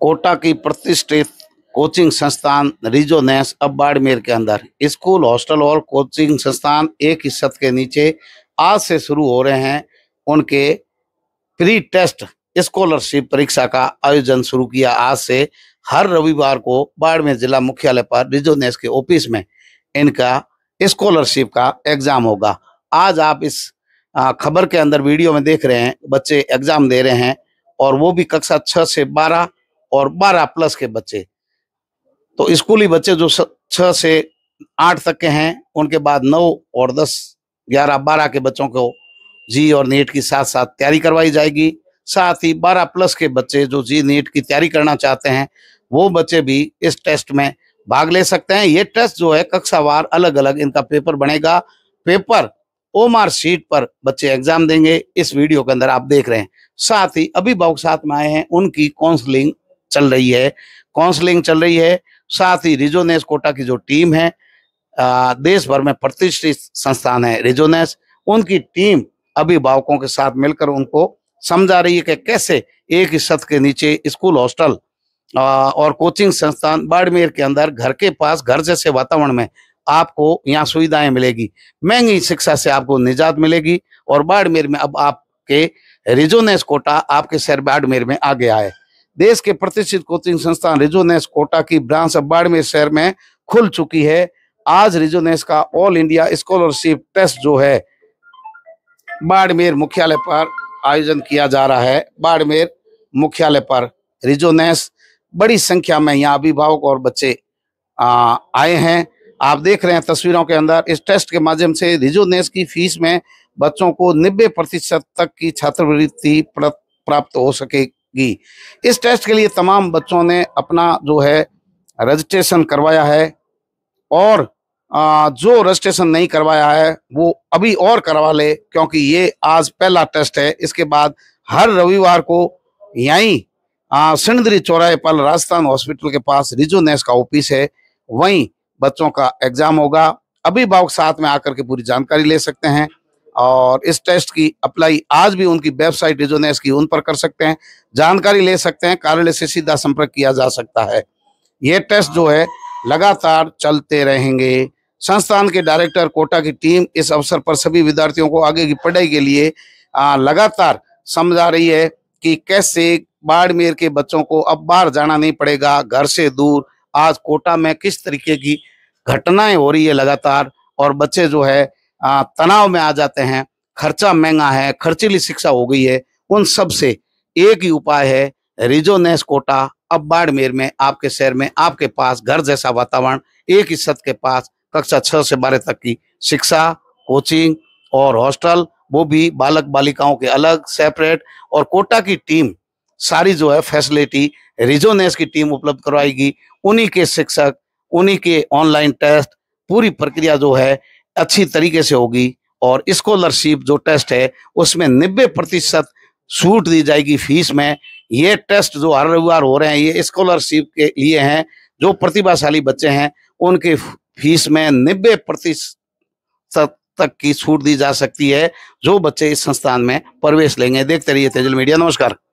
कोटा की प्रतिष्ठित कोचिंग संस्थान रिजोनेस अब बाड़मेर के अंदर स्कूल हॉस्टल और कोचिंग संस्थान एक ही छत के नीचे आज से शुरू हो रहे हैं उनके प्री टेस्ट स्कॉलरशिप परीक्षा का आयोजन शुरू किया आज से हर रविवार को बाड़मेर जिला मुख्यालय पर रिजोनेस के ऑफिस में इनका स्कॉलरशिप का एग्जाम होगा आज आप इस खबर के अंदर वीडियो में देख रहे हैं बच्चे एग्जाम दे रहे हैं और वो भी कक्षा छः से बारह और 12 प्लस के बच्चे तो स्कूली बच्चे जो छः से आठ तक के हैं उनके बाद नौ और दस ग्यारह बारह के बच्चों को जी और नीट की साथ साथ तैयारी करवाई जाएगी साथ ही बारह प्लस के बच्चे जो जी नीट की तैयारी करना चाहते हैं वो बच्चे भी इस टेस्ट में भाग ले सकते हैं ये टेस्ट जो है कक्षावार अलग अलग इनका पेपर बनेगा पेपर ओमार सीट पर बच्चे एग्जाम देंगे इस वीडियो के अंदर आप देख रहे हैं साथ ही अभिभावक साथ में आए हैं उनकी काउंसलिंग चल रही है काउंसलिंग चल रही है साथ ही रिजोनेस कोटा की जो टीम है देश भर में प्रतिष्ठित संस्थान है रिजोनेस उनकी टीम अभिभावकों के साथ मिलकर उनको समझा रही है कि कैसे एक ही छत के नीचे स्कूल हॉस्टल और कोचिंग संस्थान बाड़मेर के अंदर घर के पास घर जैसे वातावरण में आपको यहाँ सुविधाएं मिलेगी महंगी शिक्षा से आपको निजात मिलेगी और बाड़मेर में अब आपके रिजोनेस कोटा आपके शहर बाड़मेर में आ गया है देश के प्रतिष्ठित कोचिंग संस्थान रिजोनेस कोटा की ब्रांच अब बाड़मेर शहर में खुल चुकी है आज रिजोनेस का ऑल इंडिया स्कॉलरशिप टेस्ट जो है बाड़मेर मुख्यालय पर आयोजन किया जा रहा है बाड़मेर मुख्यालय पर रिजोनेस बड़ी संख्या में यहाँ अभिभावक और बच्चे आ, आए हैं आप देख रहे हैं तस्वीरों के अंदर इस टेस्ट के माध्यम से रिजोनेस की फीस में बच्चों को नब्बे प्रतिशत तक की छात्रवृत्ति प्राप्त हो सके जाएगी इस टेस्ट के लिए तमाम बच्चों ने अपना जो है रजिस्ट्रेशन करवाया है और जो रजिस्ट्रेशन नहीं करवाया है वो अभी और करवा ले क्योंकि ये आज पहला टेस्ट है इसके बाद हर रविवार को यहीं सिंधरी चौराहे पर राजस्थान हॉस्पिटल के पास रिजो नेस का ऑफिस है वहीं बच्चों का एग्जाम होगा अभिभावक साथ में आकर के पूरी जानकारी ले सकते हैं और इस टेस्ट की अप्लाई आज भी उनकी वेबसाइट रिजोनेस की उन पर कर सकते हैं जानकारी ले सकते हैं कार्यालय से सीधा संपर्क किया जा सकता है ये टेस्ट जो है लगातार चलते रहेंगे संस्थान के डायरेक्टर कोटा की टीम इस अवसर पर सभी विद्यार्थियों को आगे की पढ़ाई के लिए आ, लगातार समझा रही है कि कैसे बाड़मेर के बच्चों को अब बाहर जाना नहीं पड़ेगा घर से दूर आज कोटा में किस तरीके की घटनाएं हो रही है लगातार और बच्चे जो है तनाव में आ जाते हैं खर्चा महंगा है खर्चीली शिक्षा हो गई है उन सब से एक ही उपाय है रिजोनेस कोटा अब बाड़मेर में आपके शहर में आपके पास घर जैसा वातावरण एक ही छत के पास कक्षा छह से बारह तक की शिक्षा कोचिंग और हॉस्टल वो भी बालक बालिकाओं के अलग सेपरेट और कोटा की टीम सारी जो है फैसिलिटी रिजोनेस की टीम उपलब्ध करवाएगी उन्हीं के शिक्षक उन्हीं के ऑनलाइन टेस्ट पूरी प्रक्रिया जो है अच्छी तरीके से होगी और स्कॉलरशिप जो टेस्ट है उसमें नब्बे प्रतिशत छूट दी जाएगी फीस में ये टेस्ट जो हर रविवार हो रहे हैं ये स्कॉलरशिप के लिए हैं जो प्रतिभाशाली बच्चे हैं उनके फीस में नब्बे प्रतिशत तक की छूट दी जा सकती है जो बच्चे इस संस्थान में प्रवेश लेंगे देखते रहिए तेजल मीडिया नमस्कार